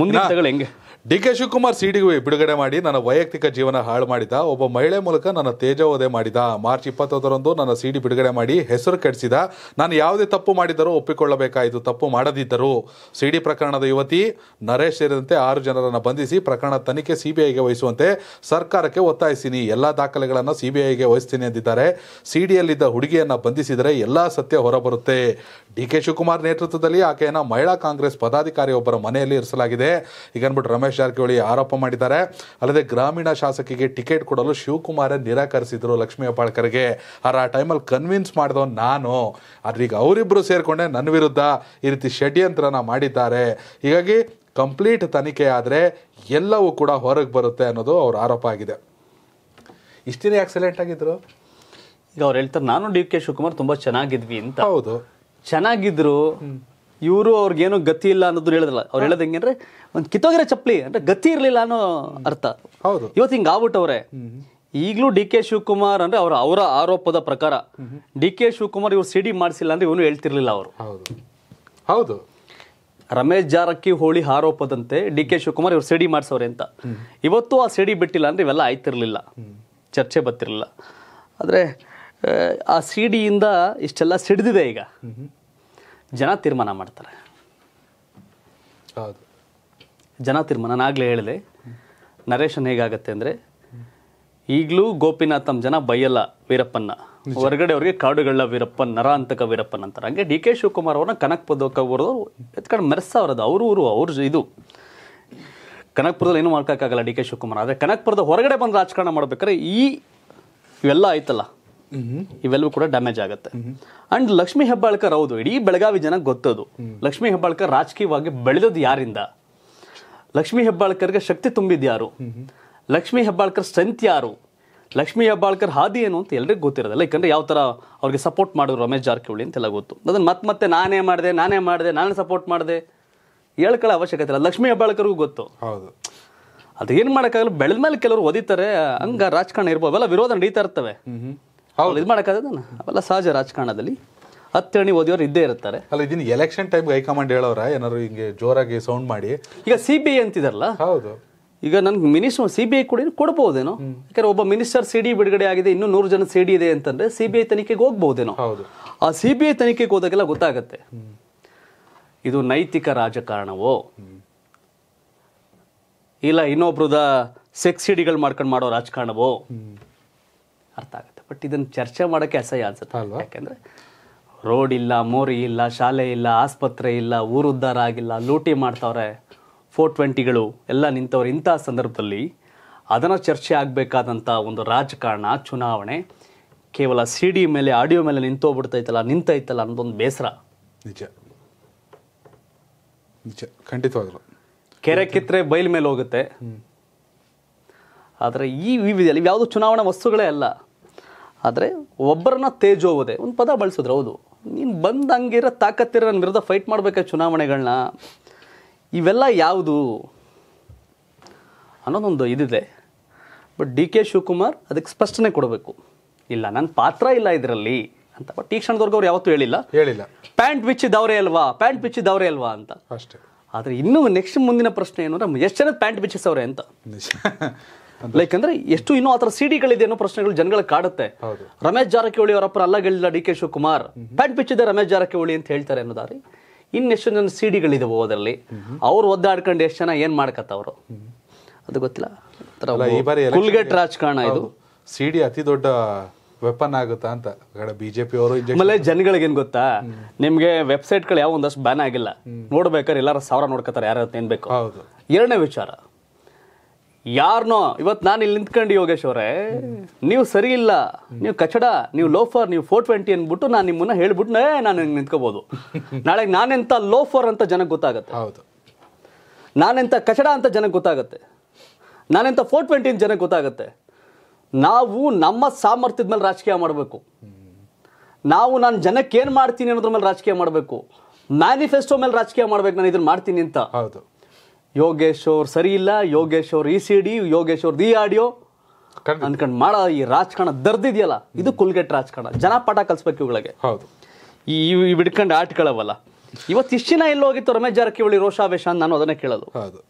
ಮುಂದಿನ ತಗಳು ಹೆಂಗೇ ಡಿ ಕೆ ಶಿವಕುಮಾರ್ ಸಿಡಿ ಬಿಡುಗಡೆ ಮಾಡಿ ನನ್ನ ವೈಯಕ್ತಿಕ ಜೀವನ ಹಾಳು ಮಾಡಿದ ಒಬ್ಬ ಮಹಿಳೆ ಮೂಲಕ ನನ್ನ ತೇಜೋವದೆ ಮಾಡಿದ ಮಾರ್ಚ್ ಇಪ್ಪತ್ತೊಂದರಂದು ನನ್ನ ಸಿಡಿ ಬಿಡುಗಡೆ ಮಾಡಿ ಹೆಸರು ಕೆಡಿಸಿದ ನಾನು ಯಾವುದೇ ತಪ್ಪು ಮಾಡಿದರೂ ಒಪ್ಪಿಕೊಳ್ಳಬೇಕಾಯಿತು ತಪ್ಪು ಮಾಡದಿದ್ದರು ಸಿಡಿ ಪ್ರಕರಣದ ಯುವತಿ ನರೇಶ್ ಸೇರಿದಂತೆ ಆರು ಜನರನ್ನು ಬಂಧಿಸಿ ಪ್ರಕರಣ ತನಿಖೆ ಸಿಬಿಐಗೆ ವಹಿಸುವಂತೆ ಸರ್ಕಾರಕ್ಕೆ ಒತ್ತಾಯಿಸಿನಿ ಎಲ್ಲ ದಾಖಲೆಗಳನ್ನು ಸಿಬಿಐಗೆ ವಹಿಸ್ತೀನಿ ಎಂದಿದ್ದಾರೆ ಸಿಡಿಯಲ್ಲಿದ್ದ ಹುಡುಗಿಯನ್ನು ಬಂಧಿಸಿದರೆ ಎಲ್ಲ ಸತ್ಯ ಹೊರಬರುತ್ತೆ ಡಿ ಕೆ ಶಿವಕುಮಾರ್ ನೇತೃತ್ವದಲ್ಲಿ ಆಕೆಯನ್ನು ಮಹಿಳಾ ಕಾಂಗ್ರೆಸ್ ಪದಾಧಿಕಾರಿಯೊಬ್ಬರ ಮನೆಯಲ್ಲಿ ಇರಿಸಲಾಗಿದೆ ಈಗ ಅನ್ಬಿಟ್ಟು ರಮೇಶ್ ಜಾರಕಿಹೊಳಿ ಆರೋಪ ಮಾಡಿದ್ದಾರೆ ಅಲ್ಲದೆ ಗ್ರಾಮೀಣ ಶಾಸಕಿಗೆ ಟಿಕೆಟ್ ಕೊಡಲು ಶಿವಕುಮಾರ ನಿರಾಕರಿಸಿದ್ರು ಲಕ್ಷ್ಮೀ ಹೆಬ್ಬಾಳ್ಕರ್ಗೆ ಆದ್ರೆ ಆ ಟೈಮಲ್ಲಿ ಕನ್ವಿನ್ಸ್ ಮಾಡಿದವ್ ನಾನು ಆದ್ರೆ ಅವರಿಬ್ಬರು ಸೇರಿಕೊಂಡೆ ನನ್ನ ವಿರುದ್ಧ ಈ ರೀತಿ ಷಡ್ಯಂತ್ರನ ಮಾಡಿದ್ದಾರೆ ಹೀಗಾಗಿ ಕಂಪ್ಲೀಟ್ ತನಿಖೆ ಆದರೆ ಎಲ್ಲವೂ ಕೂಡ ಹೊರಗೆ ಬರುತ್ತೆ ಅನ್ನೋದು ಅವ್ರ ಆರೋಪ ಆಗಿದೆ ಇಷ್ಟಿನ ಆಕ್ಸಿಡೆಂಟ್ ಆಗಿದ್ರು ಈಗ ಅವ್ರು ಹೇಳ್ತಾರೆ ನಾನು ಡಿ ಕೆ ಶಿವಕುಮಾರ್ ತುಂಬ ಚೆನ್ನಾಗಿದ್ವಿ ಅಂತ ಹೌದು ಚೆನ್ನಾಗಿದ್ರು ಇವರು ಅವ್ರಿಗೇನು ಗತಿ ಇಲ್ಲ ಅನ್ನೋದು ಹೇಳಿದ್ರಲ್ಲ ಅವ್ರು ಹೇಳೋದು ಹೆಂಗೆ ಒಂದು ಕಿತ್ತೋಗಿರೋ ಚಪ್ಪಲಿ ಅಂದ್ರೆ ಗತಿ ಇರಲಿಲ್ಲ ಅನ್ನೋ ಅರ್ಥ ಹೌದು ಇವತ್ತು ಹಿಂಗೆ ಆಗ್ಬಿಟ್ಟವ್ರೆ ಈಗಲೂ ಡಿ ಕೆ ಶಿವಕುಮಾರ್ ಅಂದ್ರೆ ಅವರ ಅವರ ಆರೋಪದ ಪ್ರಕಾರ ಡಿ ಕೆ ಶಿವಕುಮಾರ್ ಇವ್ರು ಸಿಡಿ ಮಾಡಿಸಿಲ್ಲ ಅಂದ್ರೆ ಇವನು ಹೇಳ್ತಿರ್ಲಿಲ್ಲ ಅವರು ಹೌದು ರಮೇಶ್ ಜಾರಕಿಹೊಳಿ ಆರೋಪದಂತೆ ಡಿ ಕೆ ಶಿವಕುಮಾರ್ ಇವ್ರು ಸಿಡಿ ಮಾಡಿಸೋರೆ ಅಂತ ಇವತ್ತು ಆ ಸಿಡಿ ಬಿಟ್ಟಿಲ್ಲ ಅಂದ್ರೆ ಇವೆಲ್ಲ ಆಯ್ತಿರ್ಲಿಲ್ಲ ಚರ್ಚೆ ಬರ್ತಿರ್ಲಿಲ್ಲ ಆದರೆ ಆ ಸಿಡಿಯಿಂದ ಇಷ್ಟೆಲ್ಲ ಸಿಡಿದಿದೆ ಈಗ ಜನ ತೀರ್ಮಾನ ಮಾಡ್ತಾರೆ ಹೌದು ಜನ ತೀರ್ಮಾನ ನಾಗಲೇ ಹೇಳಿದೆ ನರೇಶನ್ ಹೇಗಾಗತ್ತೆ ಅಂದರೆ ಈಗಲೂ ಗೋಪಿನಾಥ್ ಜನ ಬೈಯಲ್ಲ ವೀರಪ್ಪನ್ನ ಹೊರಗಡೆ ಅವರಿಗೆ ಕಾಡುಗಳ ವೀರಪ್ಪನ್ ನರಾಂತಕ ವೀರಪ್ಪನ್ ಅಂತಾರೆ ಹಂಗೆ ಡಿ ಕೆ ಶಿವಕುಮಾರ್ ಅವ್ರನ್ನ ಕನಕಪುರದಕ್ಕೆ ಬರೋದು ಎತ್ಕೊಂಡು ಮೆರೆಸವ್ರದ್ದು ಅವ್ರ ಊರು ಅವ್ರ ಇದು ಕನಕಪುರದಲ್ಲಿ ಏನು ಮಾಡ್ಕೋಕ್ಕಾಗಲ್ಲ ಡಿ ಕೆ ಶಿವಕುಮಾರ್ ಆದರೆ ಕನಕಪುರದ ಹೊರಗಡೆ ಬಂದು ರಾಜಕಾರಣ ಮಾಡ್ಬೇಕಾದ್ರೆ ಈ ಇವೆಲ್ಲ ಆಯ್ತಲ್ಲ ಇವೆಲ್ಲವೂ ಕೂಡ ಡ್ಯಾಮೇಜ್ ಆಗುತ್ತೆ ಅಂಡ್ ಲಕ್ಷ್ಮೀ ಹೆಬ್ಬಾಳ್ಕರ್ ಹೌದು ಇಡೀ ಬೆಳಗಾವಿ ಜನ ಗೊತ್ತದು ಲಕ್ಷ್ಮೀ ಹೆಬ್ಬಾಳ್ಕರ್ ರಾಜಕೀಯವಾಗಿ ಬೆಳೆದದ್ದು ಯಾರಿಂದ ಲಕ್ಷ್ಮೀ ಹೆಬ್ಬಾಳ್ಕರ್ಗೆ ಶಕ್ತಿ ತುಂಬಿದ ಯಾರು ಲಕ್ಷ್ಮೀ ಹೆಬ್ಬಾಳ್ಕರ್ ಸ್ಟ್ರೆಂತ್ ಯಾರು ಲಕ್ಷ್ಮೀ ಹೆಬ್ಬಾಳ್ಕರ್ ಹಾದಿ ಏನು ಅಂತ ಎಲ್ರಿಗೂ ಗೊತ್ತಿರೋದಿಲ್ಲ ಯಾಕಂದ್ರೆ ಯಾವ ತರ ಅವ್ರಿಗೆ ಸಪೋರ್ಟ್ ಮಾಡೋರು ರಮೇಶ್ ಜಾರಕಿಹೊಳಿ ಅಂತೆಲ್ಲ ಗೊತ್ತು ಅದನ್ನು ಮತ್ತೆ ಮತ್ತೆ ನಾನೇ ಮಾಡಿದೆ ನಾನೇ ಮಾಡಿದೆ ನಾನೇ ಸಪೋರ್ಟ್ ಮಾಡಿದೆ ಹೇಳ್ಕೊಳ್ಳೋ ಅವಶ್ಯಕತೆ ಇಲ್ಲ ಲಕ್ಷ್ಮೀ ಹೆಬ್ಬಾಳ್ಕರ್ಗೂ ಗೊತ್ತು ಹೌದು ಅದೇನು ಮಾಡೋಕ್ಕಾಗಲ್ಲ ಬೆಳೆದ ಮೇಲೆ ಕೆಲವರು ಓದಿತಾರೆ ಹಂಗ ರಾಜಕಾರಣ ಇರ್ಬೋದು ಅವೆಲ್ಲ ವಿರೋಧ ನಡೀತಾ ಇರ್ತವೆ ಹೌದು ಇದು ಮಾಡೋಕ್ಕಾಗದ ಅವೆಲ್ಲ ಸಹಜ ರಾಜಕಾರಣದಲ್ಲಿ ಹತ್ತಿರಣಿ ಓದಿಯವರು ಇದ್ದೇ ಇರ್ತಾರೆ ಅಲ್ಲ ಇದನ್ನ ಎಲೆಕ್ಷನ್ ಟೈಮ್ಗೆ ಹೈಕಮಾಂಡ್ ಹೇಳೋರ ಏನಾದ್ರು ಹಿಂಗೆ ಜೋರಾಗಿ ಸೌಂಡ್ ಮಾಡಿ ಈಗ ಸಿ ಬಿ ಐ ಅಂತಿದಾರಲ್ಲ ಹೌದು ಈಗ ನನ್ಗೆ ಮಿನಿಸ್ಟರ್ ಸಿ ಬಿ ಐ ಕೂಡ ಕೊಡಬಹುದೇನೋ ಯಾಕಂದ್ರೆ ಒಬ್ಬ ಮಿನಿಸ್ಟರ್ ಸಿ ಡಿ ಬಿಡುಗಡೆ ಆಗಿದೆ ಇನ್ನೂ ನೂರು ಜನ ಸಿ ಡಿ ಇದೆ ಅಂತಂದ್ರೆ ಸಿ ಬಿ ಐ ತನಿಖೆಗೆ ಹೋಗ್ಬೋದೇನೋ ಆ ಸಿ ಬಿ ಐ ತನಿಖೆಗೆ ಹೋದಾಗೆಲ್ಲ ಗೊತ್ತಾಗತ್ತೆ ಇದು ನೈತಿಕ ರಾಜಕಾರಣವೋ ಇಲ್ಲ ಇನ್ನೊಬ್ರದ ಸೆಕ್ಸಿಡಿಗಳು ಮಾಡ್ಕೊಂಡು ಮಾಡೋ ರಾಜಕಾರಣವೋ ಅರ್ಥ ಆಗುತ್ತೆ ಬಟ್ ಇದನ್ನು ಚರ್ಚೆ ಮಾಡೋಕ್ಕೆ ಅಸಹ್ಯ ಅನ್ಸುತ್ತೆ ಯಾಕೆಂದರೆ ರೋಡ್ ಇಲ್ಲ ಮೋರಿ ಇಲ್ಲ ಶಾಲೆ ಇಲ್ಲ ಆಸ್ಪತ್ರೆ ಇಲ್ಲ ಊರು ಉದ್ಧಾರ ಆಗಿಲ್ಲ ಲೂಟಿ ಮಾಡ್ತಾವ್ರೆ ಫೋರ್ ಟ್ವೆಂಟಿಗಳು ಎಲ್ಲ ನಿಂತವ್ರೆ ಇಂಥ ಸಂದರ್ಭದಲ್ಲಿ ಅದನ್ನು ಚರ್ಚೆ ಆಗಬೇಕಾದಂಥ ಒಂದು ರಾಜಕಾರಣ ಚುನಾವಣೆ ಕೇವಲ ಸಿ ಡಿ ಮೇಲೆ ಆಡಿಯೋ ಮೇಲೆ ನಿಂತೋಗ್ಬಿಡ್ತೈತಲ್ಲ ನಿಂತೈತಲ್ಲ ಅನ್ನೋದೊಂದು ಬೇಸರ ನಿಜ ನಿಜ ಖಂಡಿತವಾಗ್ಲು ಕೆರೆ ಕಿತ್ತರೆ ಬೈಲ್ ಮೇಲೆ ಹೋಗುತ್ತೆ ಆದರೆ ಈ ವಿವಿಧಲ್ಲಿ ಯಾವುದು ಚುನಾವಣಾ ವಸ್ತುಗಳೇ ಅಲ್ಲ ಆದರೆ ಒಬ್ಬರನ್ನ ತೇಜೋವುದೇ ಒಂದು ಪದ ಬಳಸಿದ್ರು ಹೌದು ನೀನು ಬಂದು ಹಂಗಿರೋ ತಾಕತ್ತಿರೋ ನನ್ನ ವಿರುದ್ಧ ಫೈಟ್ ಮಾಡಬೇಕಾ ಚುನಾವಣೆಗಳನ್ನ ಇವೆಲ್ಲ ಯಾವುದು ಅನ್ನೋದೊಂದು ಇದಿದೆ ಬಟ್ ಡಿ ಕೆ ಶಿವಕುಮಾರ್ ಅದಕ್ಕೆ ಸ್ಪಷ್ಟನೆ ಕೊಡಬೇಕು ಇಲ್ಲ ನನ್ನ ಪಾತ್ರ ಇಲ್ಲ ಇದರಲ್ಲಿ ಅಂತ ಬಟ್ ಈ ಕ್ಷಣದವರೆಗೂ ಅವ್ರು ಯಾವತ್ತೂ ಹೇಳಿಲ್ಲ ಹೇಳಿಲ್ಲ ಪ್ಯಾಂಟ್ ಬಿಚ್ಚಿದವರೇ ಅಲ್ವಾ ಪ್ಯಾಂಟ್ ಬಿಚ್ಚಿದವರೇ ಅಲ್ವಾ ಅಂತ ಅಷ್ಟೇ ಆದರೆ ಇನ್ನೂ ನೆಕ್ಸ್ಟ್ ಮುಂದಿನ ಪ್ರಶ್ನೆ ಏನು ಅಂದರೆ ಎಷ್ಟು ಜನ ಪ್ಯಾಂಟ್ ಬಿಚ್ಚಿಸವ್ರೆ ಅಂತ ಲೈಕ್ ಅಂದ್ರೆ ಎಷ್ಟು ಇನ್ನೂ ಆತರ ಸಿಡಿಗಳಿದೆ ಅನ್ನೋ ಪ್ರಶ್ನೆಗಳು ಜನಗಳಿಗೆ ಕಾಡುತ್ತೆ ರಮೇಶ್ ಜಾರಕಿಹೊಳಿ ಅವರಪ್ಪ ಅಲ್ಲ ಗೆಲ್ಲ ಡಿ ಕೆ ಶಿವಕುಮಾರ್ ಪ್ಯಾಂಟ್ ಬಿಚ್ಚಿದೆ ರಮೇಶ್ ಜಾರಕಿಹೊಳಿ ಅಂತ ಹೇಳ್ತಾರೆ ಅನ್ನೋದಾರಿ ಇನ್ನೆಷ್ಟು ಜನ ಸಿಡಿಗಳಿದಾವೆ ಅದರಲ್ಲಿ ಅವ್ರು ಒದ್ದಾಡ್ಕೊಂಡು ಎಷ್ಟು ಜನ ಏನ್ ಅವರು ಅದು ಗೊತ್ತಿಲ್ಲ ಕುಲ್ಗೆಟ್ ರಾಜಕಾರಣ ಇದು ಸಿಡಿ ಅತಿ ದೊಡ್ಡ ವೆಪನ್ ಆಗುತ್ತಾ ಅಂತ ಬಿಜೆಪಿ ಅವರು ಆಮೇಲೆ ಜನಗಳಿಗೆ ಏನ್ ಗೊತ್ತಾ ನಿಮ್ಗೆ ವೆಬ್ಸೈಟ್ ಗಳು ಯಾವ ಒಂದಷ್ಟು ಬ್ಯಾನ್ ಆಗಿಲ್ಲ ನೋಡ್ಬೇಕಾದ್ರೆ ಎಲ್ಲಾರು ಸಾವಿರ ನೋಡ್ಕೋತಾರೆ ಯಾರು ಏನ್ ಬೇಕು ಎರಡನೇ ವಿಚಾರ ಯಾರನೋ ಇವತ್ತು ನಾನು ಇಲ್ಲಿ ನಿಂತ್ಕೊಂಡು ಯೋಗೇಶ್ ಅವರೇ ನೀವು ಸರಿ ಇಲ್ಲ ನೀವು ಕಚಡ ನೀವು ಲೋಫರ್ ನೀವು ಫೋರ್ ಟ್ವೆಂಟಿ ಅಂದ್ಬಿಟ್ಟು ನಾನು ನಿಮ್ಮನ್ನ ಹೇಳ್ಬಿಟ್ಟು ನಾನು ಹಿಂಗೆ ನಾಳೆ ನಾನೆಂತ ಲೋಫರ್ ಅಂತ ಜನಕ್ಕೆ ಗೊತ್ತಾಗುತ್ತೆ ಹೌದು ನಾನೆಂತ ಕಚಡ ಅಂತ ಜನಕ್ಕೆ ಗೊತ್ತಾಗುತ್ತೆ ನಾನೆಂತ ಫೋರ್ ಟ್ವೆಂಟಿ ಅಂತ ಜನಕ್ಕೆ ಗೊತ್ತಾಗುತ್ತೆ ನಾವು ನಮ್ಮ ಸಾಮರ್ಥ್ಯದ ಮೇಲೆ ರಾಜಕೀಯ ಮಾಡಬೇಕು ನಾವು ನಾನು ಜನಕ್ಕೆ ಏನ್ ಮಾಡ್ತೀನಿ ಅನ್ನೋದ್ರ ಮೇಲೆ ರಾಜಕೀಯ ಮಾಡಬೇಕು ಮ್ಯಾನಿಫೆಸ್ಟೋ ಮೇಲೆ ರಾಜಕೀಯ ಮಾಡ್ಬೇಕು ನಾನು ಇದನ್ನ ಮಾಡ್ತೀನಿ ಅಂತ ಹೌದು ಯೋಗೇಶ್ ಅವ್ರು ಸರಿ ಇಲ್ಲ ಯೋಗೇಶ್ ಅವ್ರ e ಇ ಸಿ ಡಿ ಯೋಗೇಶ್ ಅವ್ರ ಈ ಆಡಿಯೋ ಅನ್ಕೊಂಡು ಮಾಡ ಈ ರಾಜಕಾರಣ ದರ್ದಿದೆಯಲ್ಲ ಇದು ಕುಲ್ಗೆಟ್ ರಾಜಕಾರಣ ಜನ ಪಾಠ ಕಲಿಸ್ಬೇಕು ಇವುಗಳಿಗೆ ಹೌದು ಈ ಇವು ಬಿಡ್ಕೊಂಡು ಆಟ್ಗಳವಲ್ಲ ಇವತ್ತು ಇಷ್ಟಿನ ಎಲ್ಲೋಗಿತ್ತು ರಮೇಶ್ ಜಾರಕಿಹೊಳಿ ರೋಷಾವೇಶ ಅಂತ ನಾನು ಅದನ್ನೇ ಕೇಳಲು ಹೌದು